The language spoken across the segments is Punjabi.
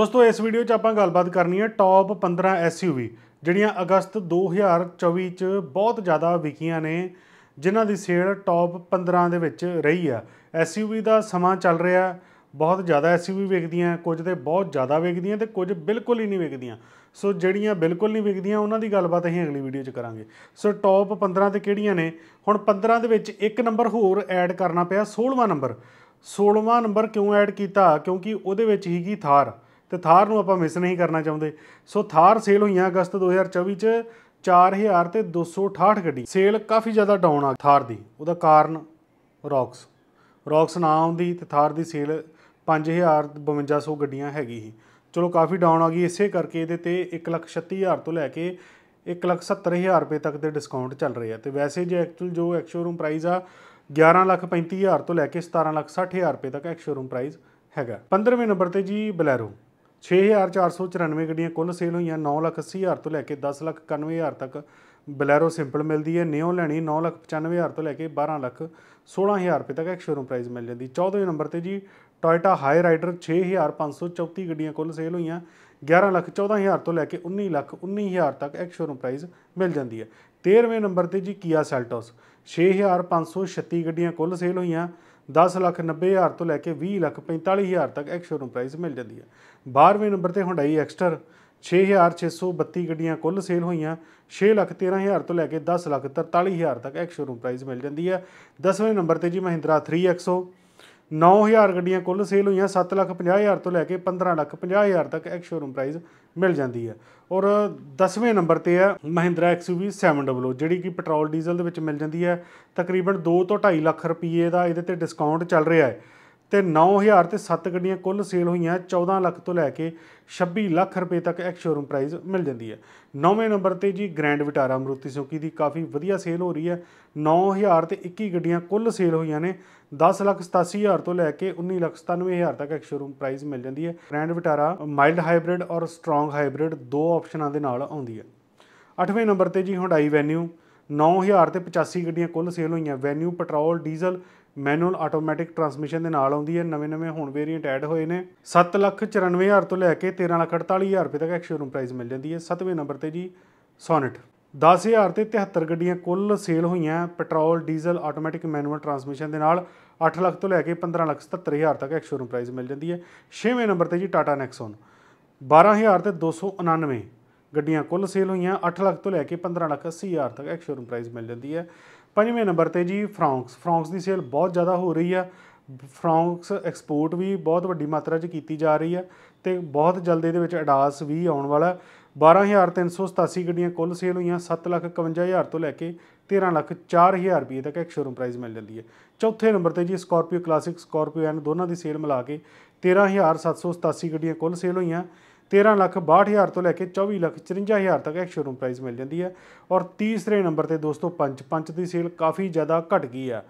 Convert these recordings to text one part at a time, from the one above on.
ਦੋਸਤੋ ਇਸ ਵੀਡੀਓ 'ਚ ਆਪਾਂ ਗੱਲਬਾਤ ਕਰਨੀ ਹੈ ਟੌਪ 15 ਐਸਯੂਵੀ ਜਿਹੜੀਆਂ ਅਗਸਤ 2024 'ਚ ਬਹੁਤ ਜ਼ਿਆਦਾ ਵਿਕੀਆਂ ਨੇ ਜਿਨ੍ਹਾਂ ਦੀ ਸੇਲ ਟੌਪ 15 ਦੇ ਵਿੱਚ ਰਹੀ ਆ ਐਸਯੂਵੀ ਦਾ ਸਮਾਂ ਚੱਲ ਰਿਹਾ ਬਹੁਤ ਜ਼ਿਆਦਾ ਐਸਯੂਵੀ ਵਿਕਦੀਆਂ ਕੁਝ ਤੇ ਬਹੁਤ ਜ਼ਿਆਦਾ ਵਿਕਦੀਆਂ ਤੇ ਕੁਝ ਬਿਲਕੁਲ ਹੀ ਨਹੀਂ ਵਿਕਦੀਆਂ ਸੋ ਜਿਹੜੀਆਂ ਬਿਲਕੁਲ ਨਹੀਂ ਵਿਕਦੀਆਂ ਉਹਨਾਂ ਦੀ ਗੱਲਬਾਤ ਅਸੀਂ ਅਗਲੀ ਵੀਡੀਓ 'ਚ ਕਰਾਂਗੇ ਸੋ ਟੌਪ 15 ਤੇ ਕਿਹੜੀਆਂ ਨੇ ਹੁਣ 15 ਦੇ ਵਿੱਚ ਇੱਕ ਨੰਬਰ ਹੋਰ ਐਡ ਕਰਨਾ ਪਿਆ 16ਵਾਂ ਨੰਬਰ 16ਵਾਂ ਨੰਬਰ ਕਿਉਂ ਐਡ ਕੀਤਾ ਕਿਉਂਕਿ ਉਹਦੇ ਵਿੱਚ ਹੀ ਕੀ ਥਾਰ ਤੇ ਥਾਰ ਨੂੰ ਆਪਾਂ ਮਿਸ ਨਹੀਂ ਕਰਨਾ ਚਾਹੁੰਦੇ ਸੋ ਥਾਰ ਸੇਲ ਹੋਈਆਂ ਅਗਸਤ 2024 ਚ 4000 ਤੇ 268 ਗੱਡੀ ਸੇਲ ਕਾਫੀ ਜ਼ਿਆਦਾ ਡਾਊਨ ਆ ਥਾਰ ਦੀ ਉਹਦਾ ਕਾਰਨ ਰੌਕਸ ਰੌਕਸ ਨਾ ਆਉਂਦੀ ਤੇ ਥਾਰ ਦੀ ਸੇਲ 5000 5200 ਗੱਡੀਆਂ ਹੈਗੀ ਸੀ ਚਲੋ ਕਾਫੀ ਡਾਊਨ ਆ ਗਈ ਇਸੇ ਕਰਕੇ ਇਹਦੇ ਤੇ 136000 ਤੋਂ ਲੈ ਕੇ 170000 ਰੁਪਏ ਤੱਕ ਦੇ ਡਿਸਕਾਊਂਟ ਚੱਲ ਰਹੇ ਆ ਤੇ ਵੈਸੇ ਜੇ ਐਕਚੁਅਲ ਜੋ ਐਕ ਸ਼ੋਰੂਮ ਪ੍ਰਾਈਸ ਆ 1135000 ਤੋਂ ਲੈ ਕੇ 1760000 ਰੁਪਏ ਤੱਕ ਐਕ ਸ਼ੋਰੂਮ ਪ੍ਰਾਈਸ ਹੈਗਾ 15ਵੇਂ ਨੰਬਰ ਤੇ ਜੀ ਬਲੈਰੋ 6494 ਗੱਡੀਆਂ ਕੁੱਲ ਸੇਲ ਹੋਈਆਂ 980000 ਤੋਂ ਲੈ ਕੇ 1091000 ਤੱਕ ਬਲੈਰੋ ਸਿੰਪਲ ਮਿਲਦੀ ਹੈ ਨਿਓ ਲੈਣੀ 995000 ਤੋਂ ਲੈ ਕੇ 12 ਲੱਖ 16000 ਰੁਪਏ ਤੱਕ ਇੱਕ ਸ਼ੋਰੂਮ ਪ੍ਰਾਈਸ ਮਿਲ ਜਾਂਦੀ 14ਵੇਂ ਨੰਬਰ ਤੇ ਜੀ ਟੋਇਟਾ ਹਾਈ ਰਾਈਡਰ 6534 ਗੱਡੀਆਂ ਕੁੱਲ ਸੇਲ ਹੋਈਆਂ 11 ਲੱਖ 14000 ਤੋਂ ਲੈ ਕੇ 19 ਲੱਖ 19000 ਤੱਕ ਇੱਕ ਸ਼ੋਰੂਮ ਪ੍ਰਾਈਸ ਮਿਲ ਜਾਂਦੀ ਹੈ 13ਵੇਂ ਨੰਬਰ ਤੇ ਜੀ ਕੀਆ ਸੈਲਟੋਸ 6536 ਗੱਡੀਆਂ ਕੁੱਲ ਸੇਲ ਹੋਈਆਂ 10 ਲੱਖ 90 ਹਜ਼ਾਰ ਤੋਂ ਲੈ ਕੇ 20 ਲੱਖ 45 ਹਜ਼ਾਰ ਤੱਕ ਇੱਕ ਸ਼ੋਰੂਮ ਪ੍ਰਾਈਸ ਮਿਲ ਜਾਂਦੀ ਹੈ 12ਵੇਂ ਨੰਬਰ ਤੇ ਹੁੰਡਾਈ ਐਕਸਟਰ 6632 ਗੱਡੀਆਂ ਕੁੱਲ ਸੇਲ ਹੋਈਆਂ 6 ਲੱਖ 13 ਹਜ਼ਾਰ ਤੋਂ ਲੈ ਕੇ 10 ਲੱਖ 43 ਹਜ਼ਾਰ ਤੱਕ ਇੱਕ ਸ਼ੋਰੂਮ ਪ੍ਰਾਈਸ ਮਿਲ ਜਾਂਦੀ ਹੈ 10ਵੇਂ ਨੰਬਰ ਤੇ ਜੀ ਮਹਿੰਦਰਾ 3XO 9000 ਗੱਡੀਆਂ ਕੁੱਲ ਸੇਲ ਹੋਈਆਂ 750000 ਤੋਂ ਲੈ ਕੇ 1550000 ਤੱਕ ਇੱਕ ਸ਼ੋਰੂਮ ਪ੍ਰਾਈਸ ਮਿਲ ਜਾਂਦੀ ਹੈ ਔਰ 10ਵੇਂ ਨੰਬਰ ਤੇ ਹੈ ਮਹਿੰਦਰਾ XUV 700 ਜਿਹੜੀ ਕਿ ਪੈਟਰੋਲ ਡੀਜ਼ਲ ਦੇ ਵਿੱਚ ਮਿਲ ਜਾਂਦੀ ਹੈ ਤਕਰੀਬਨ 2 ਤੋਂ 2.5 ਲੱਖ ਰੁਪਏ ਦਾ ਇਹਦੇ ਤੇ ਡਿਸਕਾਊਂਟ ਚੱਲ ਰਿਹਾ ਹੈ ਤੇ 9000 ਤੇ 7 ਗੱਡੀਆਂ ਕੁੱਲ ਸੇਲ ਹੋਈਆਂ 14 ਲੱਖ ਤੋਂ ਲੈ ਕੇ 26 ਲੱਖ ਰੁਪਏ ਤੱਕ ਐਕ ਸ਼ੋਰੂਮ ਪ੍ਰਾਈਸ ਮਿਲ ਜਾਂਦੀ ਹੈ 9ਵੇਂ ਨੰਬਰ ਤੇ ਜੀ ਗ੍ਰੈਂਡ ਵਿਟਾਰਾ ਮਰੂਤੀ ਸੋਕੀ ਦੀ ਕਾਫੀ ਵਧੀਆ ਸੇਲ ਹੋ ਰਹੀ ਹੈ 9000 ਤੇ 21 ਗੱਡੀਆਂ ਕੁੱਲ ਸੇਲ ਹੋਈਆਂ ਨੇ 10 ਲੱਖ 87000 ਤੋਂ ਲੈ ਕੇ 19 ਲੱਖ 97000 ਤੱਕ ਐਕ ਸ਼ੋਰੂਮ ਪ੍ਰਾਈਸ ਮਿਲ ਜਾਂਦੀ ਹੈ ਗ੍ਰੈਂਡ ਵਿਟਾਰਾ ਮਾਈਲਡ ਹਾਈਬ੍ਰਿਡ ਔਰ ਸਟਰੋਂਗ ਹਾਈਬ੍ਰਿਡ ਦੋ ਆਪਸ਼ਨਾਂ ਦੇ ਨਾਲ ਆਉਂਦੀ ਹੈ 8ਵੇਂ ਨੰਬਰ ਤੇ ਜੀ ਹੁੰਡਾਈ ਵੈਨਿਊ 9000 ਤੇ 85 ਗੱਡੀਆਂ ਕੁੱਲ ਸੇਲ ਹੋਈਆਂ Venue petrol diesel manual automatic transmission ਦੇ ਨਾਲ ਆਉਂਦੀ ਹੈ ਨਵੇਂ-ਨਵੇਂ ਹੁਣ ਵੇਰੀਐਂਟ ਐਡ ਹੋਏ ਨੇ 7,94,000 ਤੋਂ ਲੈ ਕੇ 13,48,000 ਰੁਪਏ ਤੱਕ ਸ਼ੋਰੂਮ ਪ੍ਰਾਈਸ ਮਿਲ ਜਾਂਦੀ ਹੈ 7ਵੇਂ ਨੰਬਰ ਤੇ ਜੀ ਸੋਨਟ 10000 ਤੇ 73 ਗੱਡੀਆਂ ਕੁੱਲ ਸੇਲ ਹੋਈਆਂ petrol diesel automatic manual transmission ਦੇ ਨਾਲ 8 ਲੱਖ ਤੋਂ ਲੈ ਕੇ 15 ਲੱਖ 77000 ਤੱਕ ਐਕਸ਼ੋਰੂਮ ਪ੍ਰਾਈਸ ਮਿਲ ਜਾਂਦੀ ਹੈ 6ਵੇਂ ਨੰਬਰ ਤੇ ਜੀ ਟਾਟਾ ਨੈਕਸਨ 12000 ਤੇ 299 ਗੱਡੀਆਂ ਕੁੱਲ ਸੇਲ ਹੋਈਆਂ 8 ਲੱਖ ਤੋਂ ਲੈ ਕੇ 15 ਲੱਖ 80000 ਤੱਕ ਐਕਸ਼ੋਰੂਮ ਪ੍ਰਾਈਸ ਮਿਲ ਜਾਂਦੀ ਹੈ ਪੰਜਵੇਂ ਨੰਬਰ ਤੇ ਜੀ ਫਰਾਂਕਸ ਫਰਾਂਕਸ ਦੀ ਸੇਲ ਬਹੁਤ ਜ਼ਿਆਦਾ ਹੋ ਰਹੀ ਆ ਫਰਾਂਕਸ ਐਕਸਪੋਰਟ ਵੀ ਬਹੁਤ ਵੱਡੀ ਮਾਤਰਾ 'ਚ ਕੀਤੀ ਜਾ ਰਹੀ ਆ ਤੇ ਬਹੁਤ ਜਲਦੀ ਦੇ ਵਿੱਚ ਅਡਾਸ ਵੀ ਆਉਣ ਵਾਲਾ 12387 ਗੱਡੀਆਂ ਕੁੱਲ ਸੇਲ ਹੋਈਆਂ 755000 ਤੋਂ ਲੈ ਕੇ 1304000 ਰੁਪਏ ਤੱਕ ਇੱਕ ਸ਼ੋਰੂਮ ਪ੍ਰਾਈਸ ਮਿਲ ਜਾਂਦੀ ਹੈ ਚੌਥੇ ਨੰਬਰ ਤੇ ਜੀ ਸਕਾਰਪੀਓ ਕਲਾਸਿਕ ਸਕਾਰਪੀਓ ਐਨ ਦੋਨਾਂ ਦੀ ਸੇਲ ਮਿਲਾ ਕੇ 13787 ਗੱਡੀਆਂ ਕੁੱਲ ਸੇਲ ਹੋਈਆਂ 13 ਲੱਖ 62000 ਤੋਂ ਲੈ ਕੇ 24 ਲੱਖ 54000 ਤੱਕ ਇੱਕ ਸ਼ੋਰੂਮ ਪ੍ਰਾਈਸ ਮਿਲ ਜਾਂਦੀ ਹੈ ਔਰ ਤੀਸਰੇ ਨੰਬਰ ਤੇ ਦੋਸਤੋ 5 5 ਦੀ ਸੇਲ ਕਾਫੀ ਜ਼ਿਆਦਾ ਘਟ ਗਈ ਆ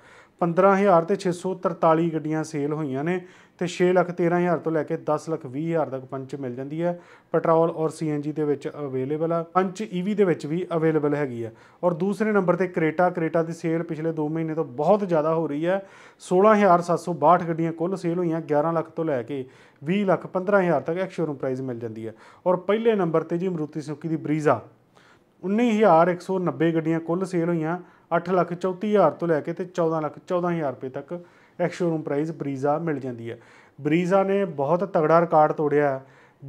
15000 ਤੇ 643 ਗੱਡੀਆਂ ਸੇਲ ਹੋਈਆਂ ਨੇ ਤੇ 6 ਲੱਖ 13000 ਤੋਂ ਲੈ ਕੇ 10 ਲੱਖ 20000 ਤੱਕ ਪੰਚ ਮਿਲ ਜਾਂਦੀ ਹੈ ਪੈਟਰੋਲ ਔਰ ਸੀਐਨਜੀ ਦੇ ਵਿੱਚ ਅਵੇਲੇਬਲ ਆ ਪੰਚ ਈਵੀ ਦੇ ਵਿੱਚ ਵੀ ਅਵੇਲੇਬਲ ਹੈਗੀ ਆ ਔਰ ਦੂਸਰੇ ਨੰਬਰ ਤੇ ਕ੍ਰੇਟਾ ਕ੍ਰੇਟਾ ਦੀ ਸੇਲ ਪਿਛਲੇ 2 ਮਹੀਨੇ ਤੋਂ ਬਹੁਤ ਜ਼ਿਆਦਾ ਹੋ ਰਹੀ ਹੈ 16762 ਗੱਡੀਆਂ ਕੁੱਲ ਸੇਲ ਹੋਈਆਂ 11 ਲੱਖ ਤੋਂ ਲੈ ਕੇ 20 ਲੱਖ 15000 ਤੱਕ ਐਕਸ਼ੋਰੂਮ ਸ਼ੋਰੂਮ ਪ੍ਰਾਈਸ ਮਿਲ ਜਾਂਦੀ ਹੈ ਔਰ ਪਹਿਲੇ ਨੰਬਰ ਤੇ ਜੀ ਮਰੂਤੀ ਸੁਕੀ ਦੀ ਬਰੀਜ਼ਾ 19190 ਗੱਡੀਆਂ ਕੁੱਲ ਸੇਲ ਹੋਈਆਂ 8 ਲੱਖ 34000 ਤੋਂ ਲੈ ਕੇ ਤੇ 14 ਲੱਖ 14000 ਰੁਪਏ ਤੱਕ ਸ਼ੋਰੂਮ ਪ੍ਰਾਈਸ ਬਰੀਜ਼ਾ ਮਿਲ ਜਾਂਦੀ ਹੈ ਬਰੀਜ਼ਾ ਨੇ ਬਹੁਤ ਤਗੜਾ ਰਿਕਾਰਡ ਤੋੜਿਆ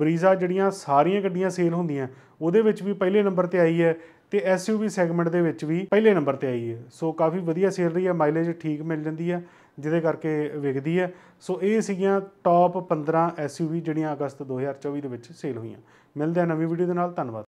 ਬਰੀਜ਼ਾ ਜਿਹੜੀਆਂ ਸਾਰੀਆਂ ਗੱਡੀਆਂ ਸੇਲ ਹੁੰਦੀਆਂ ਉਹਦੇ ਵਿੱਚ ਵੀ ਪਹਿਲੇ ਨੰਬਰ ਤੇ ਆਈ ਹੈ ਤੇ ਐਸਯੂਵੀ ਸੈਗਮੈਂਟ ਦੇ ਵਿੱਚ ਵੀ ਪਹਿਲੇ ਨੰਬਰ ਤੇ ਆਈ ਹੈ ਸੋ ਕਾਫੀ ਵਧੀਆ ਸੇਲ ਰਹੀ ਹੈ ਮਾਈਲੇਜ ਠੀਕ ਮਿਲ ਜਾਂਦੀ ਹੈ ਜਿਹਦੇ ਕਰਕੇ ਵਿਕਦੀ ਹੈ ਸੋ ਇਹ ਸੀਗੀਆਂ ਟੌਪ 15 ਐਸਯੂਵੀ ਜਿਹੜੀਆਂ ਅਗਸਤ 2024 ਦੇ ਵਿੱਚ ਸੇਲ ਹੋਈਆਂ ਮਿਲਦੇ ਆ ਨਵੀਂ ਵੀਡੀਓ ਦੇ ਨਾਲ ਧੰਨਵਾਦ